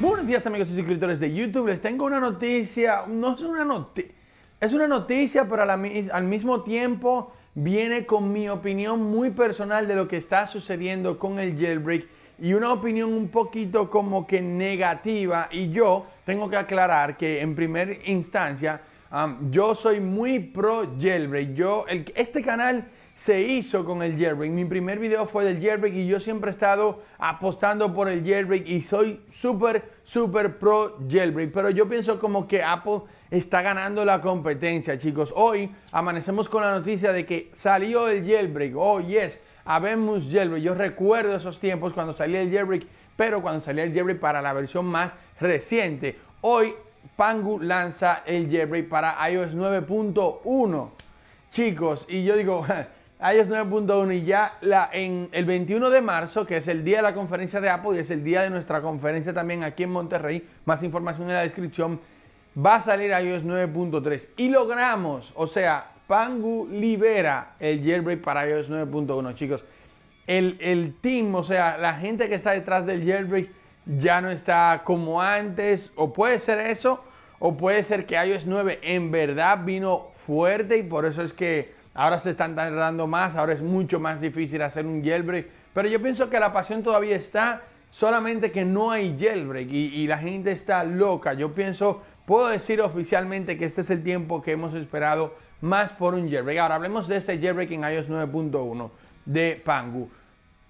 Buenos días amigos y suscriptores de YouTube, les tengo una noticia, no es una noticia, es una noticia pero al mismo tiempo viene con mi opinión muy personal de lo que está sucediendo con el jailbreak y una opinión un poquito como que negativa y yo tengo que aclarar que en primera instancia yo soy muy pro jailbreak, yo, el, este canal se hizo con el jailbreak. Mi primer video fue del jailbreak y yo siempre he estado apostando por el jailbreak y soy súper, súper pro jailbreak. Pero yo pienso como que Apple está ganando la competencia, chicos. Hoy amanecemos con la noticia de que salió el jailbreak. Oh, yes, habemos jailbreak. Yo recuerdo esos tiempos cuando salía el jailbreak, pero cuando salía el jailbreak para la versión más reciente. Hoy Pangu lanza el jailbreak para iOS 9.1. Chicos, y yo digo... iOS 9.1 y ya en el 21 de marzo, que es el día de la conferencia de Apple y es el día de nuestra conferencia también aquí en Monterrey, más información en la descripción, va a salir iOS 9.3 y logramos, o sea, Pangu libera el jailbreak para iOS 9.1, chicos. El, el team, o sea, la gente que está detrás del jailbreak ya no está como antes, o puede ser eso, o puede ser que iOS 9 en verdad vino fuerte y por eso es que Ahora se están tardando más, ahora es mucho más difícil hacer un jailbreak. Pero yo pienso que la pasión todavía está, solamente que no hay jailbreak y, la gente está loca. Yo pienso, puedo decir oficialmente que este es el tiempo que hemos esperado más por un jailbreak. Ahora hablemos de este jailbreak en iOS 9.1 de Pangu.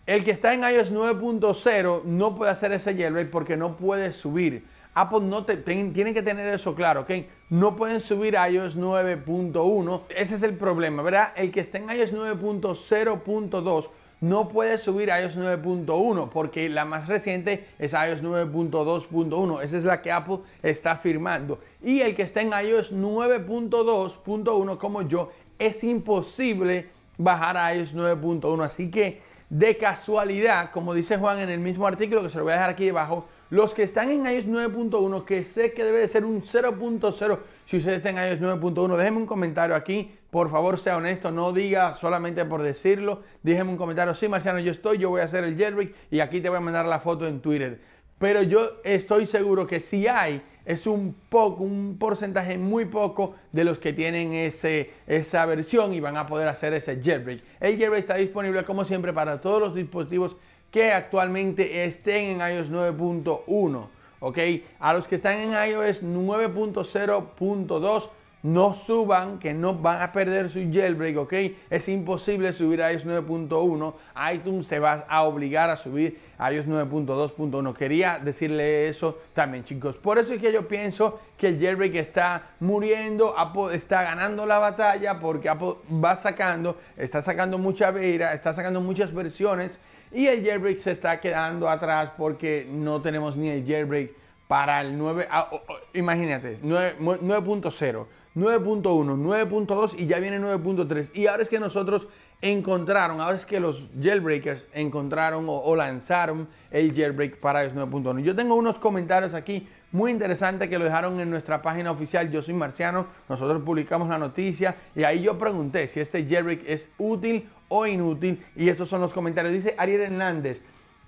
El que está en iOS 9.0 no puede hacer ese jailbreak porque no puede subir Apple no te, tiene que tener eso claro, ¿ok? No pueden subir a iOS 9.1. Ese es el problema, ¿verdad? El que está en iOS 9.0.2 no puede subir a iOS 9.1 porque la más reciente es iOS 9.2.1. Esa es la que Apple está firmando. Y el que está en iOS 9.2.1 como yo, es imposible bajar a iOS 9.1. Así que de casualidad, como dice Juan en el mismo artículo que se lo voy a dejar aquí debajo, los que están en iOS 9.1, que sé que debe de ser un 0.0 si ustedes están en iOS 9.1, déjenme un comentario aquí. Por favor, sea honesto, no diga solamente por decirlo. Déjenme un comentario. Sí, Marciano, yo estoy, yo voy a hacer el Jerry y aquí te voy a mandar la foto en Twitter. Pero yo estoy seguro que si hay, es un poco, un porcentaje muy poco de los que tienen ese, esa versión y van a poder hacer ese jailbreak. El jailbreak está disponible como siempre para todos los dispositivos que actualmente estén en iOS 9.1. ¿ok? A los que están en iOS 9.0.2 no suban, que no van a perder su jailbreak, ¿ok? Es imposible subir a iOS 9.1. iTunes te va a obligar a subir a iOS 9.2.1. Quería decirle eso también, chicos. Por eso es que yo pienso que el jailbreak está muriendo, Apple está ganando la batalla porque Apple va sacando, está sacando mucha veira, está sacando muchas versiones y el jailbreak se está quedando atrás porque no tenemos ni el jailbreak para el 9, ah, imagínate, 9.0. 9.1, 9.2 y ya viene 9.3. Y ahora es que nosotros encontraron, ahora es que los jailbreakers encontraron o, lanzaron el jailbreak para iOS 9.1. Yo tengo unos comentarios aquí muy interesantes que lo dejaron en nuestra página oficial. Yo soy Marciano, nosotros publicamos la noticia y ahí yo pregunté si este jailbreak es útil o inútil. Y estos son los comentarios. Dice Ariel Hernández,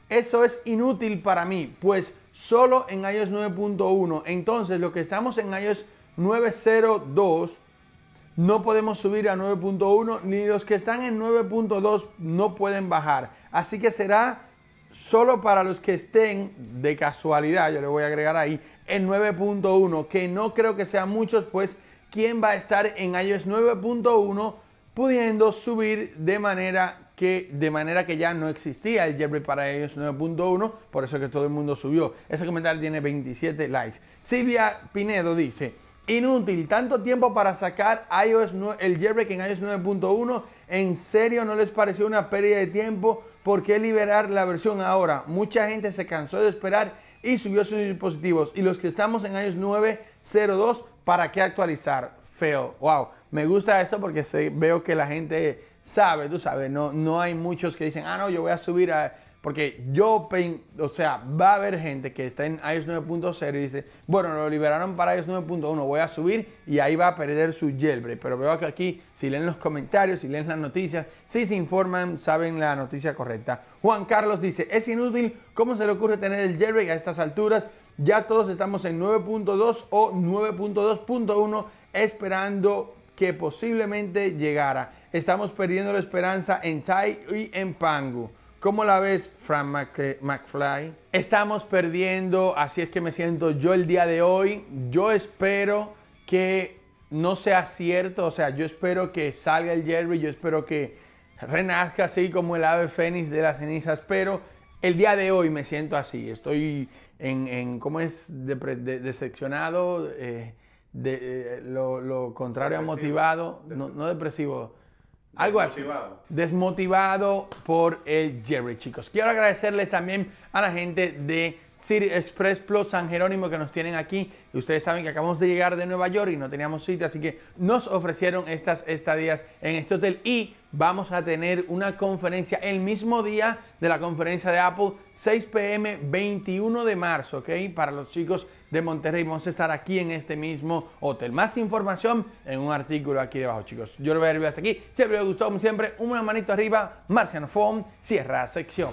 eso es inútil para mí, pues solo en iOS 9.1. Entonces lo que estamos en iOS 902 no podemos subir a 9.1 ni los que están en 9.2 no pueden bajar. Así que será solo para los que estén de casualidad, yo le voy a agregar ahí, en 9.1, que no creo que sean muchos, pues quién va a estar en iOS 9.1 pudiendo subir de manera que de manera que ya no existía el jailbreak para iOS 9.1, por eso que todo el mundo subió. Ese comentario tiene 27 likes. Silvia Pinedo dice, Inútil, tanto tiempo para sacar iOS el el jailbreak en iOS 9.1. ¿En serio no les pareció una pérdida de tiempo? ¿Por qué liberar la versión ahora? Mucha gente se cansó de esperar y subió sus dispositivos. Y los que estamos en iOS 9.02, ¿para qué actualizar? Feo. Wow, me gusta eso porque veo que la gente sabe, tú sabes, no, no hay muchos que dicen, ah, no, yo voy a subir a... Porque yo, o sea, va a haber gente que está en iOS 9.0 y dice, bueno, lo liberaron para iOS 9.1, voy a subir y ahí va a perder su jailbreak. Pero veo que aquí, si leen los comentarios, si leen las noticias, si se informan, saben la noticia correcta. Juan Carlos dice, es inútil, ¿cómo se le ocurre tener el jailbreak a estas alturas? Ya todos estamos en 9.2 o 9.2.1 esperando que posiblemente llegara. Estamos perdiendo la esperanza en Tai y en Pangu. ¿Cómo la ves, Frank McFly? Estamos perdiendo, así es que me siento yo el día de hoy. Yo espero que no sea cierto, o sea, yo espero que salga el Jerry, yo espero que renazca así como el ave fénix de las cenizas, pero el día de hoy me siento así, estoy en, ¿cómo es? decepcionado. Eh, de, eh, lo, contrario a motivado, no, depresivo, algo Desmotivado por el Jerry, chicos. Quiero agradecerles también a la gente de City Express Plus San Jerónimo que nos tienen aquí. ustedes saben que acabamos de llegar de Nueva York y no teníamos cita, así que nos ofrecieron estas estadías en este hotel y vamos a tener una conferencia el mismo día de la conferencia de Apple, 6 pm 21 de marzo, ¿ok? Para los chicos de Monterrey vamos a estar aquí en este mismo hotel. Más información en un artículo aquí debajo, chicos. Yo lo voy a hasta aquí. Si les gustó, como siempre, un manito arriba. Marciano Fon, cierra sección.